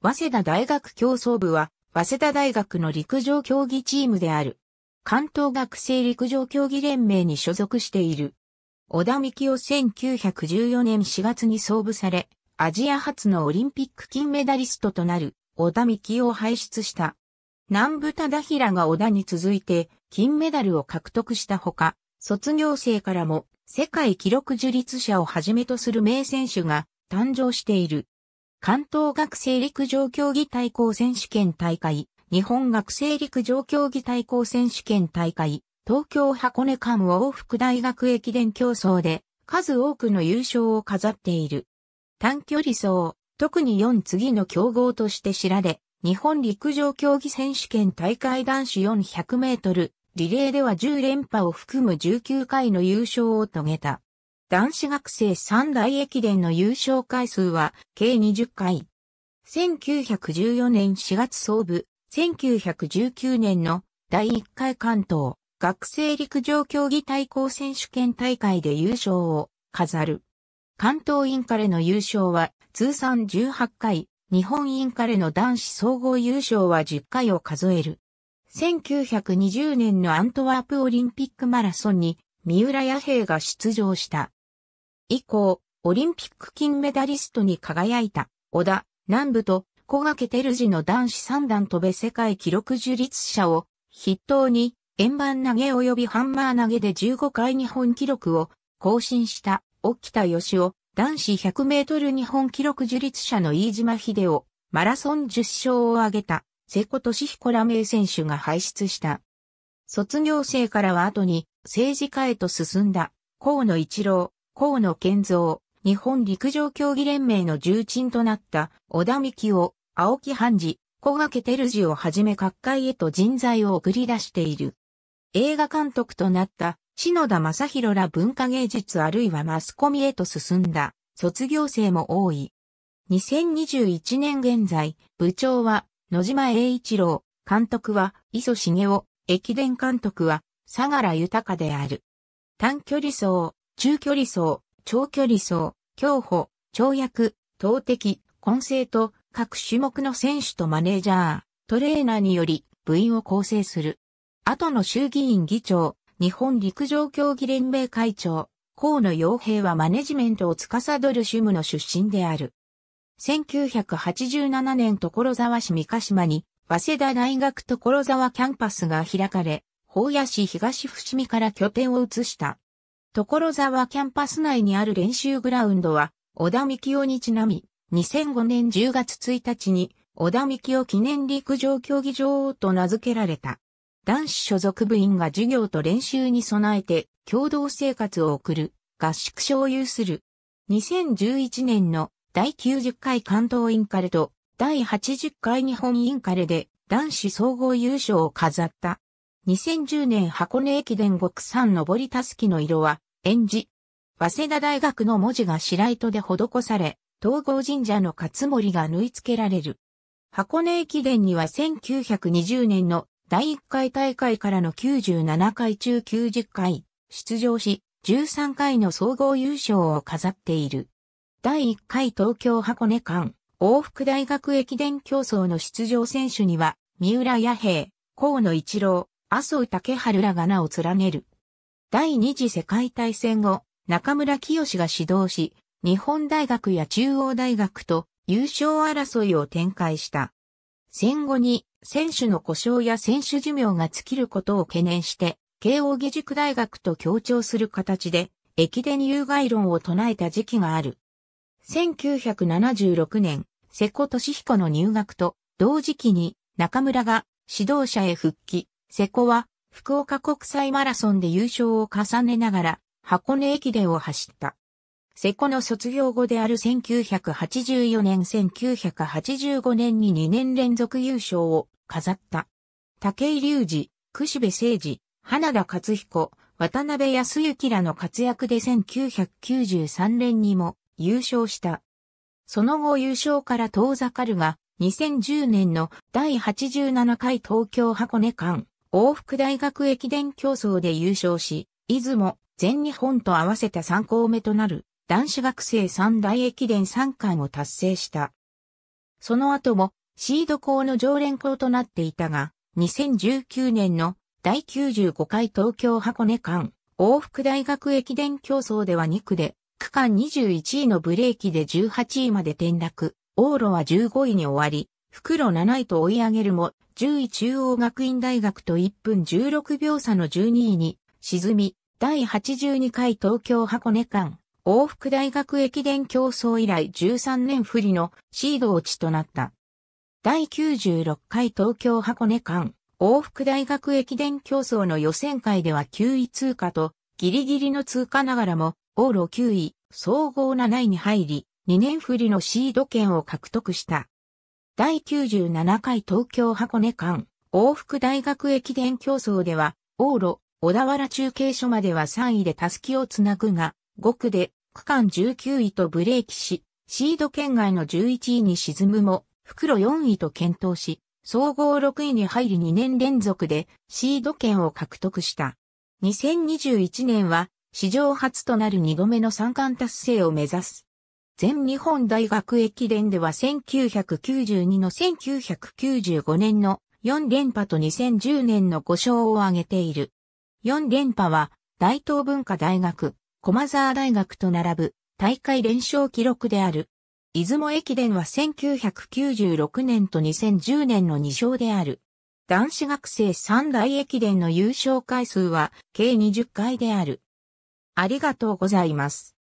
早稲田大学競争部は、早稲田大学の陸上競技チームである。関東学生陸上競技連盟に所属している。小田幹を1914年4月に創部され、アジア初のオリンピック金メダリストとなる小田美希を輩出した。南部忠平が小田に続いて金メダルを獲得したほか、卒業生からも世界記録樹立者をはじめとする名選手が誕生している。関東学生陸上競技対抗選手権大会、日本学生陸上競技対抗選手権大会、東京箱根間往復大学駅伝競争で数多くの優勝を飾っている。短距離走、特に4次の競合として知られ、日本陸上競技選手権大会男子400メートル、リレーでは10連覇を含む19回の優勝を遂げた。男子学生三大駅伝の優勝回数は計20回。1914年4月総部、1919年の第1回関東学生陸上競技対抗選手権大会で優勝を飾る。関東インカレの優勝は通算18回、日本インカレの男子総合優勝は10回を数える。1920年のアントワープオリンピックマラソンに三浦弥平が出場した。以降、オリンピック金メダリストに輝いた、小田、南部と小掛照次の男子三段飛べ世界記録樹立者を筆頭に円盤投げ及びハンマー投げで15回日本記録を更新した沖田義夫男子100メートル日本記録樹立者の飯島秀夫マラソン10勝を挙げた瀬古俊彦ら名選手が輩出した。卒業生からは後に政治家へと進んだ河野一郎、河野健三、日本陸上競技連盟の重鎮となった小田幹夫、青木半次、小掛照二をはじめ各界へと人材を送り出している。映画監督となった篠田正宏ら文化芸術あるいはマスコミへと進んだ卒業生も多い。2021年現在、部長は野島栄一郎、監督は磯茂雄、駅伝監督は相良豊である。短距離走、中距離走、長距離走、競歩、跳躍、投擲、混成と各種目の選手とマネージャー、トレーナーにより部員を構成する。後の衆議院議長、日本陸上競技連盟会長、河野洋平はマネジメントを司る主務の出身である。1987年所沢市三ヶ島に、早稲田大学所沢キャンパスが開かれ、法野市東伏見から拠点を移した。所沢キャンパス内にある練習グラウンドは、小田幹雄にちなみ、2005年10月1日に、小田幹雄記念陸上競技場と名付けられた。男子所属部員が授業と練習に備えて、共同生活を送る、合宿所を有する。2011年の第90回関東インカレと第80回日本インカレで男子総合優勝を飾った。2010年箱根駅伝極山上りたすきの色は演じ、早稲田大学の文字が白糸で施され、東郷神社の勝森が縫い付けられる。箱根駅伝には1920年の第1回大会からの97回中90回出場し、13回の総合優勝を飾っている。第1回東京箱根間往復大学駅伝競争の出場選手には、三浦弥平、河野一郎、麻生竹春らが名を連ねる。第二次世界大戦後、中村清が指導し、日本大学や中央大学と優勝争いを展開した。戦後に選手の故障や選手寿命が尽きることを懸念して、慶応義塾大学と協調する形で、駅伝有害論を唱えた時期がある。1976年、瀬古俊彦の入学と同時期に中村が指導者へ復帰、瀬古は福岡国際マラソンで優勝を重ねながら、箱根駅伝を走った。瀬古の卒業後である1984年1985年に2年連続優勝を飾った。竹井隆二、串部誠二、花田勝彦、渡辺康幸らの活躍で1993年にも優勝した。その後優勝から遠ざかるが、2010年の第87回東京箱根間往復大学駅伝競争で優勝し、出雲、全日本と合わせた3校目となる男子学生三大駅伝3冠を達成した。その後もシード校の常連校となっていたが、2019年の第95回東京箱根間往復大学駅伝競争では2区で、区間21位のブレーキで18位まで転落、往路は15位に終わり、袋7位と追い上げるも、10位中央学院大学と1分16秒差の12位に沈み、第82回東京箱根間往復大学駅伝競争以来13年不利のシード落ちとなった。第96回東京箱根間往復大学駅伝競争の予選会では9位通過と、ギリギリの通過ながらも、往路9位、総合7位に入り、2年不利のシード権を獲得した。第97回東京箱根間往復大学駅伝競争では、往路、小田原中継所までは3位でたすきをつなぐが、5区で区間19位とブレーキし、シード圏外の11位に沈むも、袋4位と検討し、総合6位に入り2年連続でシード圏を獲得した。2021年は史上初となる2度目の三冠達成を目指す全日本大学駅伝では1992の1995年の4連覇と2010年の5勝を挙げている。4連覇は大東文化大学、駒沢大学と並ぶ大会連勝記録である。出雲駅伝は1996年と2010年の2勝である。男子学生三大駅伝の優勝回数は計20回である。ありがとうございます。